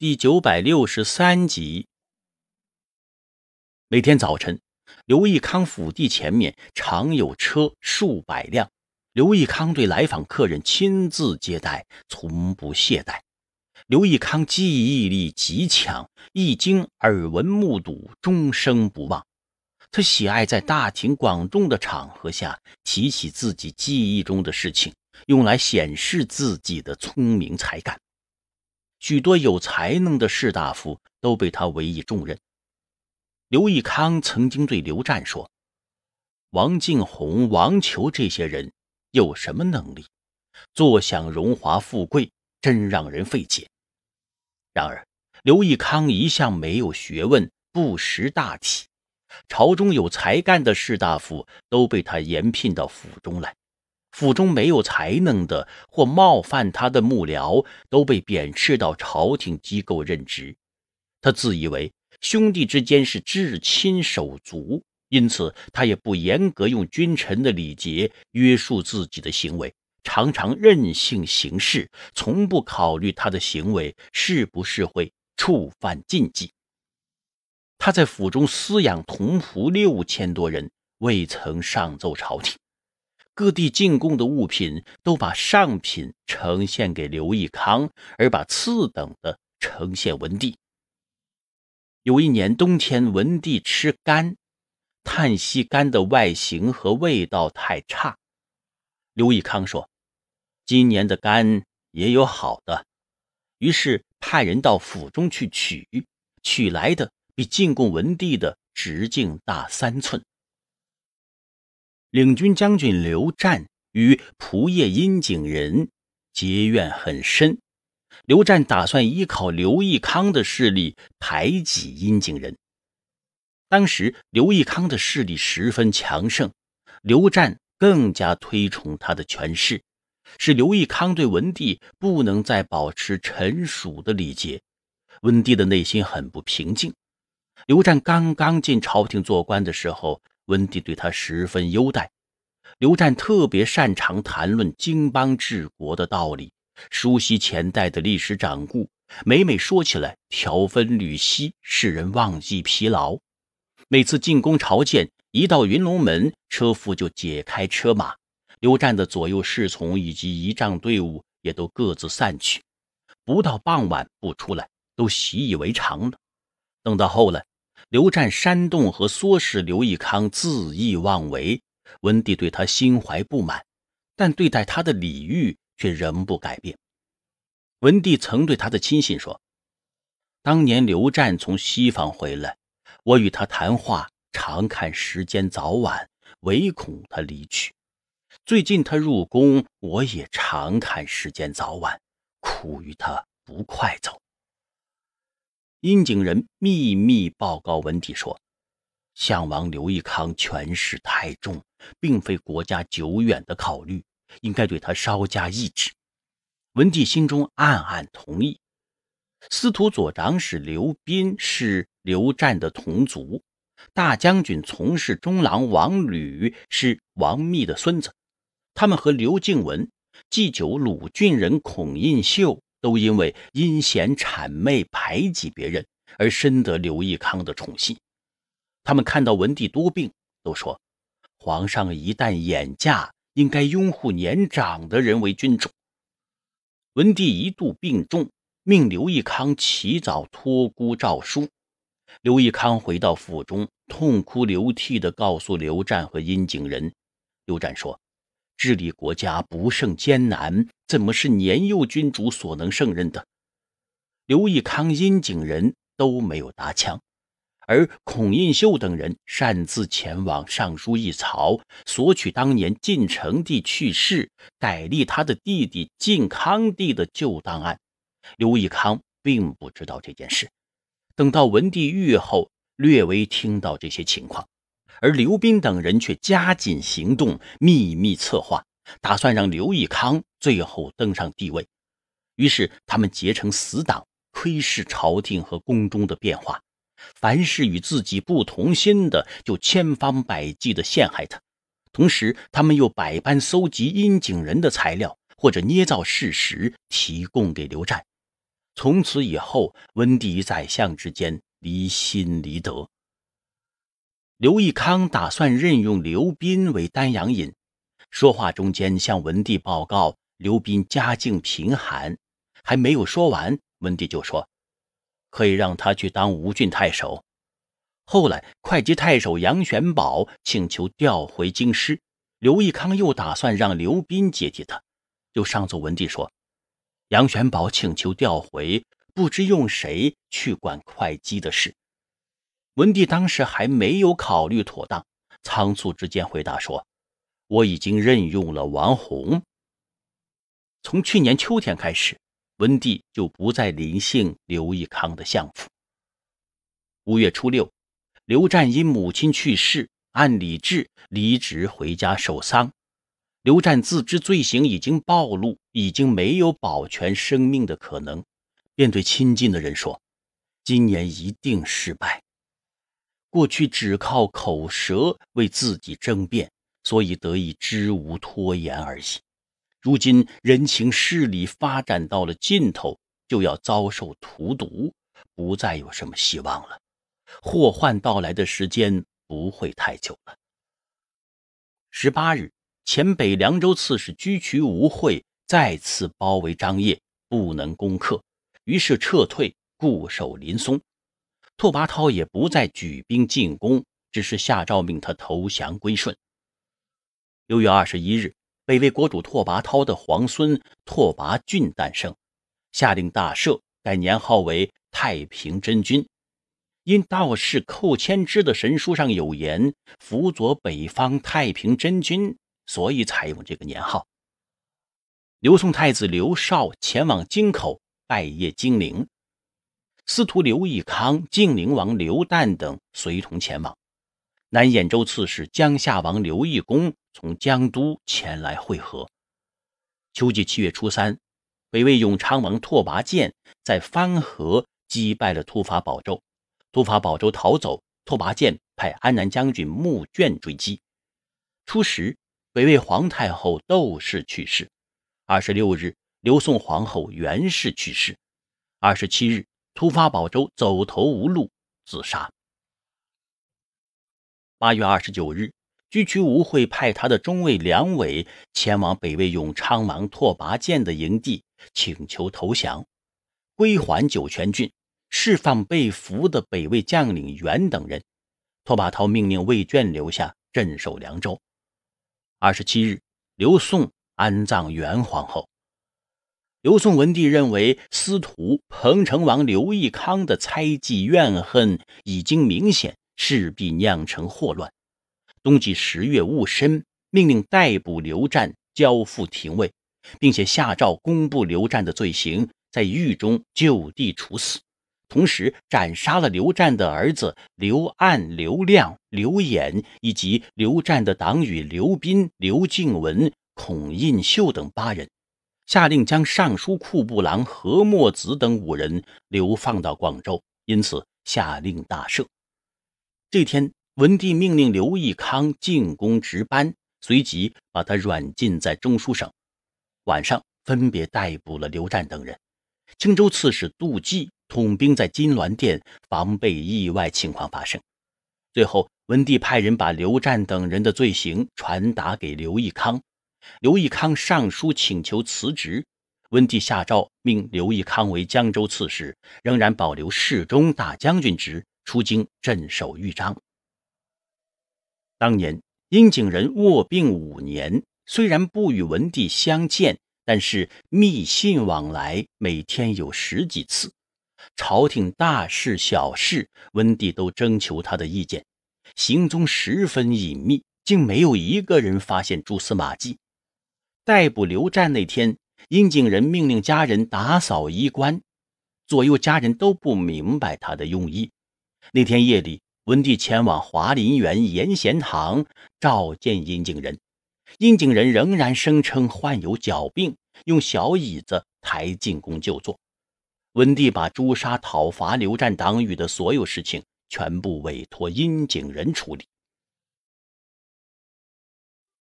第九百六十三集。每天早晨，刘义康府邸前面常有车数百辆。刘义康对来访客人亲自接待，从不懈怠。刘义康记忆力极强，一经耳闻目睹，终生不忘。他喜爱在大庭广众的场合下提起自己记忆中的事情，用来显示自己的聪明才干。许多有才能的士大夫都被他委以重任。刘义康曾经对刘湛说：“王敬弘、王虬这些人有什么能力？坐享荣华富贵，真让人费解。”然而，刘义康一向没有学问，不识大体。朝中有才干的士大夫都被他延聘到府中来。府中没有才能的或冒犯他的幕僚都被贬斥到朝廷机构任职。他自以为兄弟之间是至亲手足，因此他也不严格用君臣的礼节约束自己的行为，常常任性行事，从不考虑他的行为是不是会触犯禁忌。他在府中饲养童仆六千多人，未曾上奏朝廷。各地进贡的物品都把上品呈现给刘义康，而把次等的呈现文帝。有一年冬天，文帝吃肝，叹息肝的外形和味道太差。刘义康说：“今年的肝也有好的。”于是派人到府中去取，取来的比进贡文帝的直径大三寸。领军将军刘湛与仆叶殷景仁结怨很深，刘湛打算依靠刘义康的势力排挤殷景仁。当时刘义康的势力十分强盛，刘湛更加推崇他的权势，使刘义康对文帝不能再保持臣属的礼节。文帝的内心很不平静。刘湛刚刚进朝廷做官的时候。温迪对他十分优待，刘湛特别擅长谈论经邦治国的道理，熟悉前代的历史掌故，每每说起来条分缕析，使人忘记疲劳。每次进宫朝见，一到云龙门，车夫就解开车马，刘湛的左右侍从以及仪仗队伍也都各自散去，不到傍晚不出来，都习以为常了。等到后来。刘湛煽动和唆使刘义康恣意妄为，文帝对他心怀不满，但对待他的礼遇却仍不改变。文帝曾对他的亲信说：“当年刘湛从西方回来，我与他谈话，常看时间早晚，唯恐他离去。最近他入宫，我也常看时间早晚，苦于他不快走。”阴景仁秘密报告文帝说：“项王刘义康权势太重，并非国家久远的考虑，应该对他稍加抑制。”文帝心中暗暗同意。司徒左长史刘斌是刘湛的同族，大将军从事中郎王吕是王密的孙子，他们和刘敬文、祭酒鲁郡人孔印秀。都因为阴险谄媚、排挤别人而深得刘义康的宠信。他们看到文帝多病，都说：“皇上一旦眼驾，应该拥护年长的人为君主。”文帝一度病重，命刘义康起早托孤诏书。刘义康回到府中，痛哭流涕的告诉刘湛和殷景仁。刘湛说。治理国家不胜艰难，怎么是年幼君主所能胜任的？刘义康、殷景仁都没有搭腔，而孔隐秀等人擅自前往尚书一曹索取当年晋成帝去世、改立他的弟弟晋康帝的旧档案。刘义康并不知道这件事，等到文帝御后，略微听到这些情况。而刘斌等人却加紧行动，秘密策划，打算让刘义康最后登上帝位。于是，他们结成死党，窥视朝廷和宫中的变化，凡是与自己不同心的，就千方百计地陷害他。同时，他们又百般搜集殷景仁的材料，或者捏造事实，提供给刘湛。从此以后，温帝与宰相之间离心离德。刘义康打算任用刘斌为丹阳尹，说话中间向文帝报告刘斌家境贫寒，还没有说完，文帝就说可以让他去当吴郡太守。后来会稽太守杨玄宝请求调回京师，刘义康又打算让刘斌接替他，又上奏文帝说杨玄宝请求调回，不知用谁去管会稽的事。文帝当时还没有考虑妥当，仓促之间回答说：“我已经任用了王弘。从去年秋天开始，文帝就不再临幸刘义康的相府。五月初六，刘湛因母亲去世，按礼制离职回家守丧。刘湛自知罪行已经暴露，已经没有保全生命的可能，便对亲近的人说：‘今年一定失败。’过去只靠口舌为自己争辩，所以得以知无拖延而行。如今人情势理发展到了尽头，就要遭受荼毒，不再有什么希望了。祸患到来的时间不会太久了。十八日，前北凉州刺史居渠吴会再次包围张掖，不能攻克，于是撤退，固守临松。拓跋焘也不再举兵进攻，只是下诏命他投降归顺。六月二十一日，北魏国主拓跋焘的皇孙拓跋浚诞生，下令大赦，改年号为太平真君。因道士寇谦之的神书上有言：“辅佐北方太平真君”，所以采用这个年号。刘宋太子刘劭前往京口拜谒金陵。司徒刘义康、晋陵王刘旦等随同前往。南兖州刺史江夏王刘义恭从江都前来会合。秋季七月初三，北魏永昌王拓跋健在方河击败了突发保州，突发保州逃走。拓跋健派安南将军穆眷追击。初十，北魏皇太后窦氏去世。二十六日，刘宋皇后袁氏去世。二十七日。突发宝州走投无路，自杀。八月二十九日，屈渠吴会派他的中尉梁伟前往北魏永昌王拓跋健的营地，请求投降，归还酒泉郡，释放被俘的北魏将领元等人。拓跋焘命令魏卷留下镇守凉州。二十七日，刘宋安葬元皇后。刘宋文帝认为司徒彭城王刘义康的猜忌怨恨已经明显，势必酿成祸乱。冬季十月戊申，命令逮捕刘湛，交付廷尉，并且下诏公布刘湛的罪行，在狱中就地处死。同时，斩杀了刘湛的儿子刘岸、刘亮、刘衍，以及刘湛的党羽刘斌、刘敬文、孔胤秀等八人。下令将尚书库部郎何墨子等五人流放到广州，因此下令大赦。这天，文帝命令刘义康进宫值班，随即把他软禁在中书省。晚上，分别逮捕了刘湛等人。青州刺史杜季统兵在金銮殿防备意外情况发生。最后，文帝派人把刘湛等人的罪行传达给刘义康。刘义康上书请求辞职，温帝下诏命刘义康为江州刺史，仍然保留侍中、大将军职，出京镇守豫章。当年殷景仁卧病五年，虽然不与文帝相见，但是密信往来每天有十几次，朝廷大事小事，温帝都征求他的意见，行踪十分隐秘，竟没有一个人发现蛛丝马迹。逮捕刘湛那天，殷景仁命令家人打扫衣冠，左右家人都不明白他的用意。那天夜里，文帝前往华林园延贤堂召见殷景仁，殷景仁仍然声称患有脚病，用小椅子抬进宫就坐。文帝把诛杀讨伐刘湛党羽的所有事情全部委托殷景仁处理。